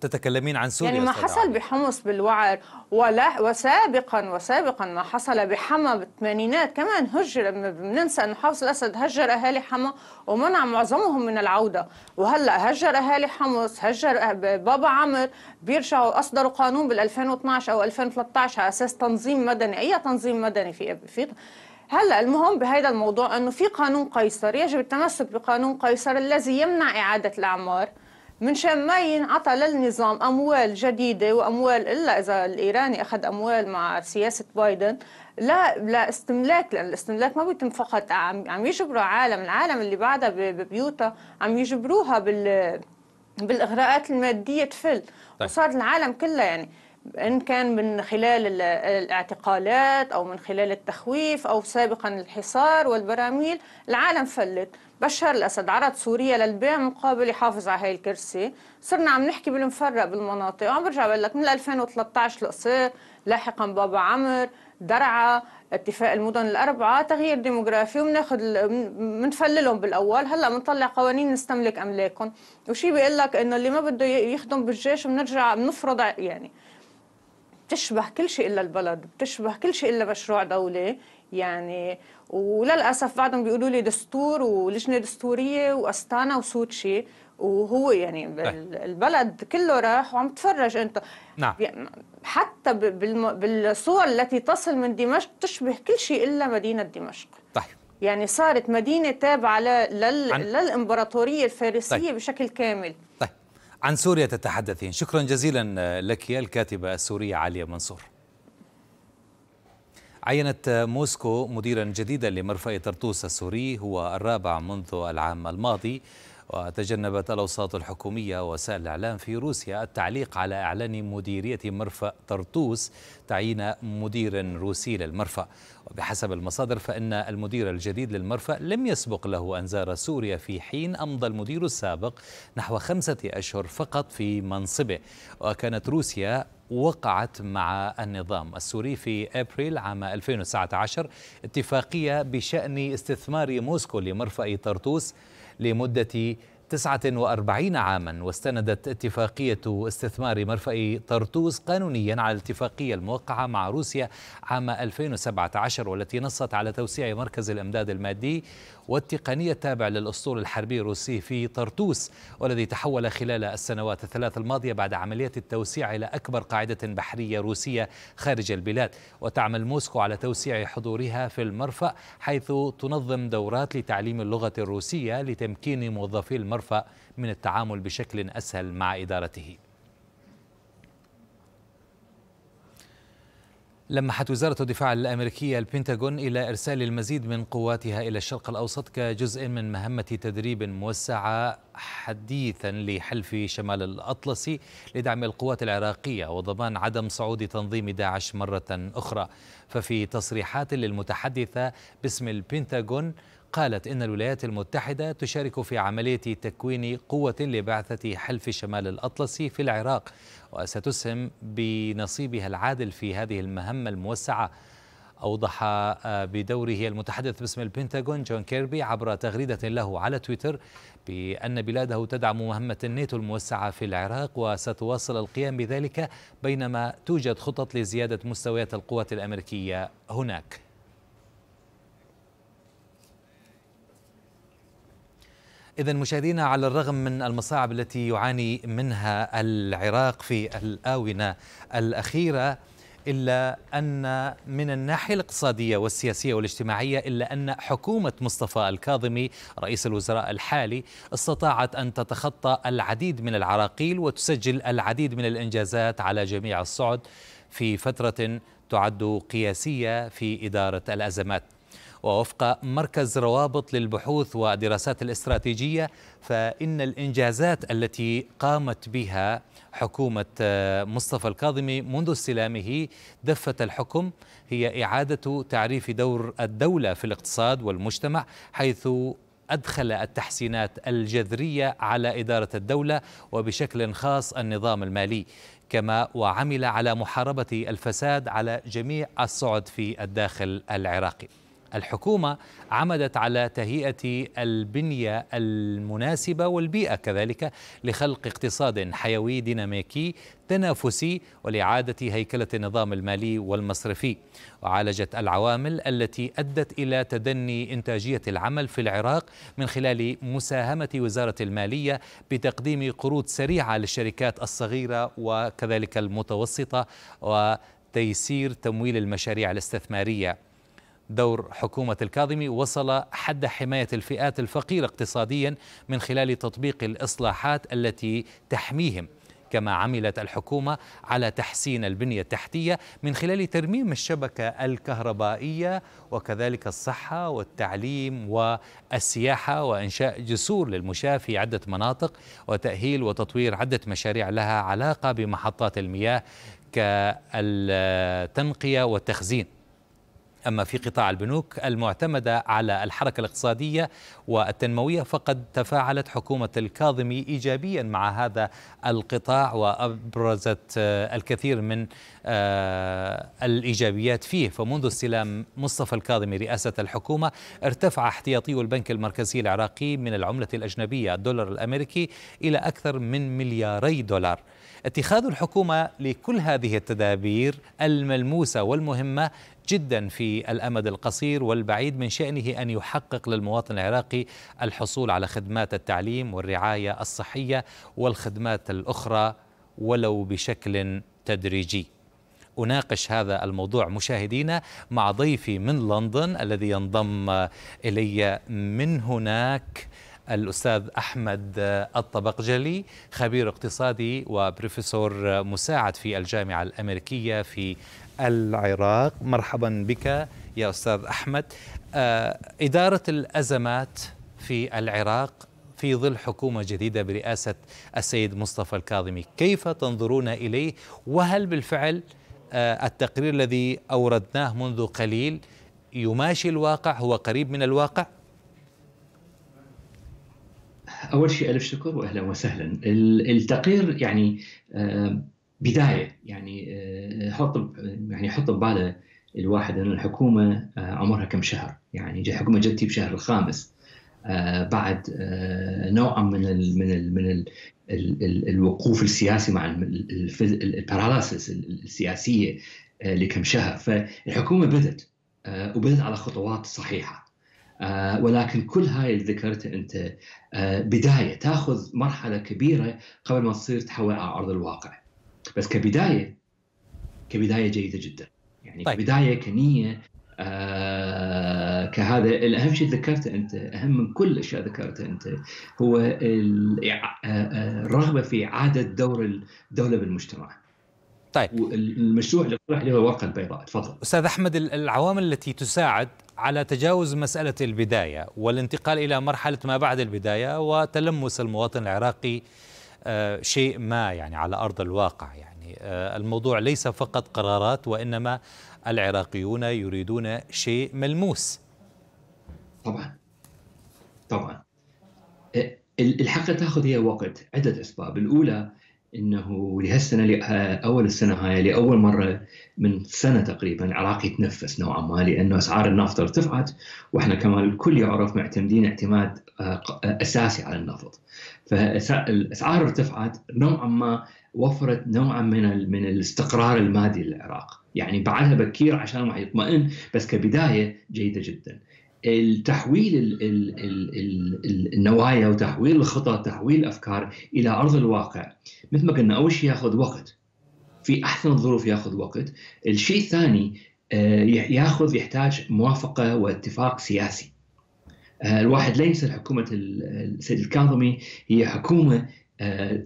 تتكلمين عن سوريا يعني ما حصل بحمص بالوعر ولا وسابقا وسابقا ما حصل بحما بالثمانينات كمان هجر بننسى انه حافظ الأسد هجر أهالي حما ومنع معظمهم من العودة وهلا هجر أهالي حمص هجر أه، بابا عمر بيرجعوا أصدروا قانون بال 2012 أو 2013 على أساس تنظيم مدني أي تنظيم مدني في في هلا المهم بهذا الموضوع انه في قانون قيصر يجب التمسك بقانون قيصر الذي يمنع اعاده الاعمار من شان ما ينعطى للنظام اموال جديده واموال الا اذا الايراني اخذ اموال مع سياسه بايدن لا لا استملاك لان الاستملاك ما بيتم فقط عم عم يجبروا عالم العالم اللي بعدها ببيوتها عم يجبروها بال بالاغراءات الماديه تفل طيب. وصار العالم كله يعني ان كان من خلال الاعتقالات او من خلال التخويف او سابقا الحصار والبراميل العالم فلت بشار الأسد عرض سوريا للبيع مقابل يحافظ على هاي الكرسي صرنا عم نحكي بالمفرق بالمناطق وعم برجع بقول لك من 2013 القصير لاحقا بابا عمر درعا اتفاق المدن الأربعة تغيير ديموغرافي وبناخذ بنفللهم بالأول هلا بنطلع قوانين نستملك أملاكهم وشي بيقول لك إنه اللي ما بده يخدم بالجيش بنرجع بنفرض يعني بتشبه كل شيء إلا البلد بتشبه كل شيء إلا مشروع دولي يعني وللاسف بعدهم بيقولوا لي دستور ولجنه دستوريه واستانا وسوتشي وهو يعني طيب. البلد كله راح وعم تفرج انت نعم يعني حتى بالصور التي تصل من دمشق تشبه كل شيء الا مدينه دمشق طيب يعني صارت مدينه تابعه لل... عن... للامبراطوريه الفارسيه طيب. بشكل كامل طيب عن سوريا تتحدثين شكرا جزيلا لك الكاتبه السوريه عاليه منصور عينت موسكو مديرا جديدا لمرفأ طرطوس السوري هو الرابع منذ العام الماضي وتجنبت الأوساط الحكومية ووسائل الإعلام في روسيا التعليق على إعلان مديرية مرفأ طرطوس تعيين مدير روسي للمرفأ وبحسب المصادر فإن المدير الجديد للمرفأ لم يسبق له أن زار سوريا في حين أمضى المدير السابق نحو خمسة أشهر فقط في منصبه وكانت روسيا وقعت مع النظام السوري في ابريل عام 2019 اتفاقيه بشان استثمار موسكو لمرفأ طرطوس لمدة 49 عاما واستندت اتفاقية استثمار مرفأ طرطوس قانونيا على الاتفاقية الموقعة مع روسيا عام 2017 والتي نصت على توسيع مركز الإمداد المادي والتقنية التابع للأسطول الحربي الروسي في طرطوس والذي تحول خلال السنوات الثلاث الماضية بعد عملية التوسيع إلى أكبر قاعدة بحرية روسية خارج البلاد وتعمل موسكو على توسيع حضورها في المرفأ حيث تنظم دورات لتعليم اللغة الروسية لتمكين موظفي المرفأ المرفأ من التعامل بشكل أسهل مع إدارته لمحت وزارة الدفاع الأمريكية البنتاغون إلى إرسال المزيد من قواتها إلى الشرق الأوسط كجزء من مهمة تدريب موسعة حديثا لحلف شمال الأطلسي لدعم القوات العراقية وضمان عدم صعود تنظيم داعش مرة أخرى ففي تصريحات للمتحدثة باسم البنتاغون قالت إن الولايات المتحدة تشارك في عملية تكوين قوة لبعثة حلف شمال الأطلسي في العراق وستسهم بنصيبها العادل في هذه المهمة الموسعة أوضح آه، بدوره المتحدث باسم البنتاغون جون كيربي عبر تغريدة له على تويتر بأن بلاده تدعم مهمة الناتو الموسعة في العراق وستواصل القيام بذلك بينما توجد خطط لزيادة مستويات القوات الأمريكية هناك إذا مشاهدينا على الرغم من المصاعب التي يعاني منها العراق في الآونة الأخيرة إلا أن من الناحية الاقتصادية والسياسية والاجتماعية إلا أن حكومة مصطفى الكاظمي رئيس الوزراء الحالي استطاعت أن تتخطى العديد من العراقيل وتسجل العديد من الإنجازات على جميع الصعد في فترة تعد قياسية في إدارة الأزمات ووفق مركز روابط للبحوث والدراسات الاستراتيجية فإن الإنجازات التي قامت بها حكومة آه، مصطفى الكاظمي منذ استلامه دفة الحكم هي إعادة تعريف دور الدولة في الاقتصاد والمجتمع حيث أدخل التحسينات الجذرية على إدارة الدولة وبشكل خاص النظام المالي كما وعمل على محاربة الفساد على جميع الصعد في الداخل العراقي الحكومة عمدت على تهيئة البنية المناسبة والبيئة كذلك لخلق اقتصاد حيوي ديناميكي تنافسي ولإعادة هيكلة النظام المالي والمصرفي وعالجت العوامل التي أدت إلى تدني إنتاجية العمل في العراق من خلال مساهمة وزارة المالية بتقديم قروض سريعة للشركات الصغيرة وكذلك المتوسطة وتيسير تمويل المشاريع الاستثمارية دور حكومة الكاظمي وصل حد حماية الفئات الفقيرة اقتصاديا من خلال تطبيق الإصلاحات التي تحميهم كما عملت الحكومة على تحسين البنية التحتية من خلال ترميم الشبكة الكهربائية وكذلك الصحة والتعليم والسياحة وإنشاء جسور للمشاة في عدة مناطق وتأهيل وتطوير عدة مشاريع لها علاقة بمحطات المياه كالتنقية والتخزين أما في قطاع البنوك المعتمدة على الحركة الاقتصادية والتنموية فقد تفاعلت حكومة الكاظمي إيجابيا مع هذا القطاع وأبرزت آه، الكثير من آه، الإيجابيات فيه فمنذ استلام مصطفى الكاظمي رئاسة الحكومة ارتفع احتياطي البنك المركزي العراقي من العملة الأجنبية الدولار الأمريكي إلى أكثر من ملياري دولار اتخاذ الحكومة لكل هذه التدابير الملموسة والمهمة جدا في الامد القصير والبعيد من شانه ان يحقق للمواطن العراقي الحصول على خدمات التعليم والرعايه الصحيه والخدمات الاخرى ولو بشكل تدريجي. اناقش هذا الموضوع مشاهدينا مع ضيفي من لندن الذي ينضم الي من هناك الأستاذ أحمد الطبقجلي خبير اقتصادي وبروفيسور مساعد في الجامعة الأمريكية في العراق مرحبا بك يا أستاذ أحمد آه، إدارة الأزمات في العراق في ظل حكومة جديدة برئاسة السيد مصطفى الكاظمي كيف تنظرون إليه وهل بالفعل آه، التقرير الذي أوردناه منذ قليل يماشي الواقع هو قريب من الواقع اول شيء الف شكر واهلا وسهلا التقرير يعني آه، بدايه يعني آه، حط يعني حط بباله الواحد ان الحكومه آه، عمرها كم شهر يعني الحكومه جت بشهر الخامس بعد نوعا من الـ من الـ من الـ الوقوف السياسي مع الباراليسيس السياسيه لكم شهر فالحكومه بدت وبدت على خطوات صحيحه آه، ولكن كل هاي اللي ذكرته انت آه، بدايه تاخذ مرحله كبيره قبل ما تصير تحول على ارض الواقع بس كبدايه كبدايه جيده جدا يعني طيب. كبدايه كنيه آه كهذا الاهم شيء ذكرته انت اهم من كل الاشياء ذكرتها انت هو آه، الرغبه في اعاده دور الدوله بالمجتمع طيب المشروع اللي طرح اللي هو الورقه البيضاء تفضل استاذ احمد العوامل التي تساعد على تجاوز مسألة البداية والانتقال إلى مرحلة ما بعد البداية وتلمس المواطن العراقي آه، شيء ما يعني على أرض الواقع يعني آه، الموضوع ليس فقط قرارات وإنما العراقيون يريدون شيء ملموس طبعا طبعا إيه، الحقيقة تاخذ هي وقت عده اسباب الاولى انه لهالسنه آه، اول السنه هاي لاول مره من سنه تقريبا العراق يتنفس نوعا ما لانه اسعار النفط ارتفعت واحنا كما الكل يعرف معتمدين اعتماد آه، آه، اساسي على النفط فالاسعار ارتفعت نوعا ما وفرت نوعا من من الاستقرار المادي للعراق يعني بعدها بكير عشان ما يطمئن بس كبدايه جيده جدا التحويل ال ال ال النوايا وتحويل الخطط تحويل الافكار الى ارض الواقع مثل ما قلنا اول شيء ياخذ وقت في احسن الظروف ياخذ وقت الشيء الثاني آه، ياخذ يحتاج موافقه واتفاق سياسي آه، الواحد لا ينسى حكومه السيد الكاظمي هي حكومه آه،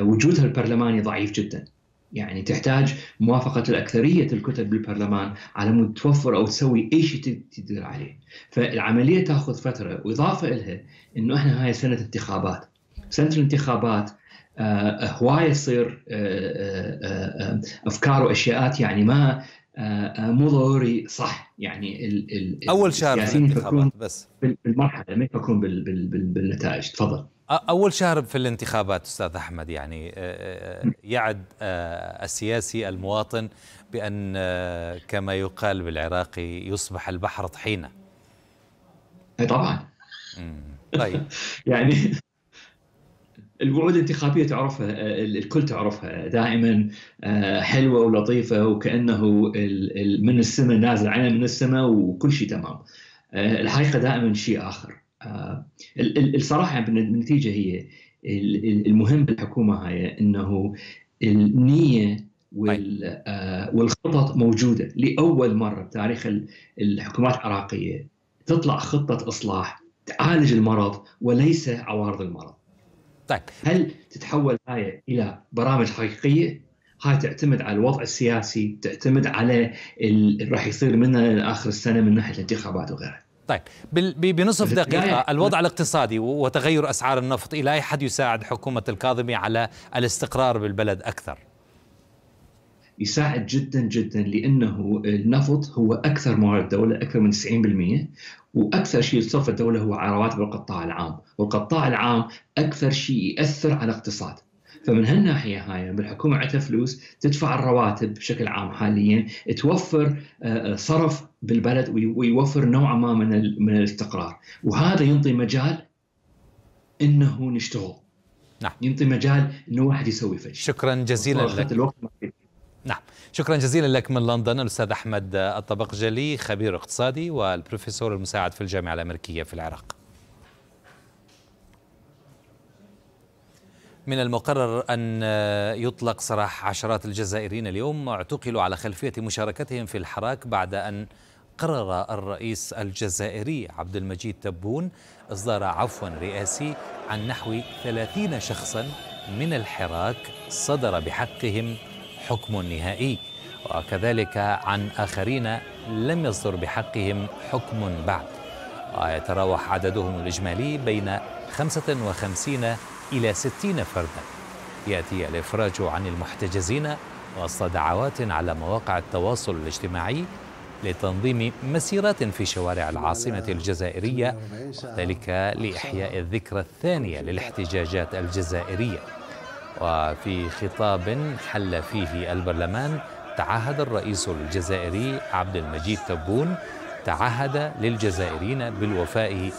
وجودها البرلماني ضعيف جدا يعني تحتاج موافقة الأكثرية الكتل بالبرلمان على مود توفر أو تسوي أي شيء تقدر عليه فالعملية تأخذ فترة وإضافة إلها أنه إحنا هاي سنة انتخابات سنة الانتخابات آه هواية يصير آه،, آه آه أفكار وأشياءات يعني ما آه، آه، مو ضروري صح يعني الـ الـ اول شهر في بس بالمرحله ما يفكرون بالنتائج تفضل اول شهر في الانتخابات استاذ احمد يعني يعد السياسي المواطن بان كما يقال بالعراقي يصبح البحر طحينه طبعا طيب يعني الوعود الانتخابيه تعرفها الكل تعرفها دائما حلوه ولطيفه وكانه من السماء نازل علينا من السماء وكل شيء تمام الحقيقه دائما شيء اخر آه، الصراحه يعني النتيجه هي المهم بالحكومه هاي انه النيه طيب. آه، والخطط موجوده لاول مره بتاريخ الحكومات العراقيه تطلع خطه اصلاح تعالج المرض وليس عوارض المرض. طيب هل تتحول هاي الى برامج حقيقيه؟ هاي تعتمد على الوضع السياسي، تعتمد على اللي راح يصير منها لاخر السنه من ناحيه الانتخابات وغيرها. طيب بنصف دقيقة إيه. الوضع الاقتصادي وتغير أسعار النفط إلى أي حد يساعد حكومة الكاظمي على الاستقرار بالبلد أكثر؟ يساعد جدا جدا لانه النفط هو اكثر موارد الدوله اكثر من 90% واكثر شيء يصرف الدوله هو على رواتب القطاع العام، والقطاع العام اكثر شيء ياثر على الاقتصاد، فمن هالناحيه هاي بالحكومه عندها فلوس تدفع الرواتب بشكل عام حاليا توفر آه، صرف بالبلد ويوفر نوع ما من من الاستقرار وهذا ينطي مجال انه نشتغل نعم ينطي مجال انه واحد يسوي فشل شكرا جزيلا لك الوقت نعم شكرا جزيلا لك من لندن الاستاذ احمد الطبق جلي خبير اقتصادي والبروفيسور المساعد في الجامعه الامريكيه في العراق من المقرر أن يطلق سراح عشرات الجزائريين اليوم اعتقلوا على خلفية مشاركتهم في الحراك بعد أن قرر الرئيس الجزائري عبد المجيد تبون إصدار عفوا رئاسي عن نحو 30 شخصا من الحراك صدر بحقهم حكم نهائي وكذلك عن آخرين لم يصدر بحقهم حكم بعد ويتراوح عددهم الإجمالي بين 55 إلى ستين فردا يأتي الإفراج عن المحتجزين وسط دعوات على مواقع التواصل الاجتماعي لتنظيم مسيرات في شوارع العاصمة الجزائرية ذلك لإحياء الذكرى الثانية للاحتجاجات الجزائرية وفي خطاب حل فيه البرلمان تعهد الرئيس الجزائري عبد المجيد تبون تعهد للجزائريين بالوفاء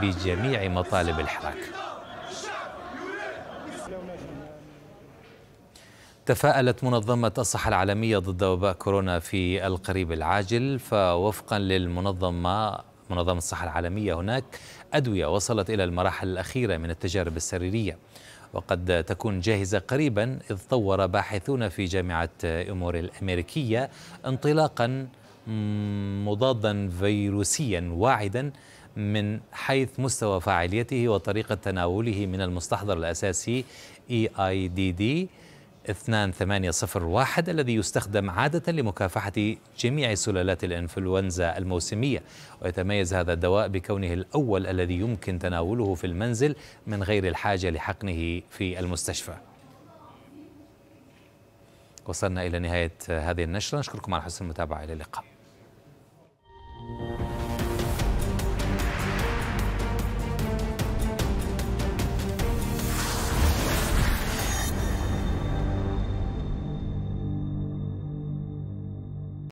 بجميع مطالب الحراك تفاءلت منظمة الصحة العالمية ضد وباء كورونا في القريب العاجل فوفقا للمنظمة منظمة الصحة العالمية هناك أدوية وصلت إلى المراحل الأخيرة من التجارب السريرية وقد تكون جاهزة قريبا إذ طور باحثون في جامعة أمور الأمريكية انطلاقا مضادا فيروسيا واعدا من حيث مستوى فاعليته وطريقة تناوله من المستحضر الأساسي EIDD 2801 الذي يستخدم عادة لمكافحة جميع سلالات الإنفلونزا الموسمية ويتميز هذا الدواء بكونه الأول الذي يمكن تناوله في المنزل من غير الحاجة لحقنه في المستشفى وصلنا إلى نهاية هذه النشرة نشكركم على حسن المتابعة إلى اللقاء